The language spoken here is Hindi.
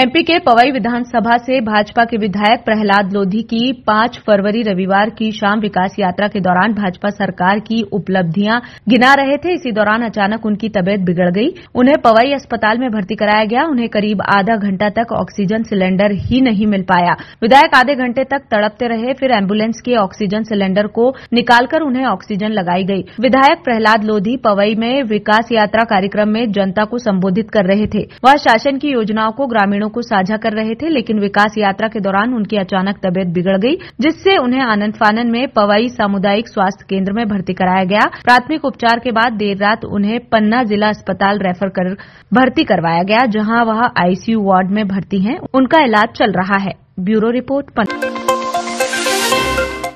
एमपी के पवई विधानसभा से भाजपा के विधायक प्रहलाद लोधी की पांच फरवरी रविवार की शाम विकास यात्रा के दौरान भाजपा सरकार की उपलब्धियां गिना रहे थे इसी दौरान अचानक उनकी तबीयत बिगड़ गई उन्हें पवई अस्पताल में भर्ती कराया गया उन्हें करीब आधा घंटा तक ऑक्सीजन सिलेंडर ही नहीं मिल पाया विधायक आधे घंटे तक तड़पते रहे फिर एम्बुलेंस के ऑक्सीजन सिलेंडर को निकालकर उन्हें ऑक्सीजन लगाई गई विधायक प्रहलाद लोधी पवई में विकास यात्रा कार्यक्रम में जनता को संबोधित कर रहे थे वह शासन की योजनाओं को ग्रामीणों को साझा कर रहे थे लेकिन विकास यात्रा के दौरान उनकी अचानक तबीयत बिगड़ गई जिससे उन्हें आनंद फानन में पवई सामुदायिक स्वास्थ्य केंद्र में भर्ती कराया गया प्राथमिक उपचार के बाद देर रात उन्हें पन्ना जिला अस्पताल रेफर कर भर्ती करवाया गया जहां वह आईसीयू वार्ड में भर्ती हैं उनका इलाज चल रहा है ब्यूरो रिपोर्ट पन्ना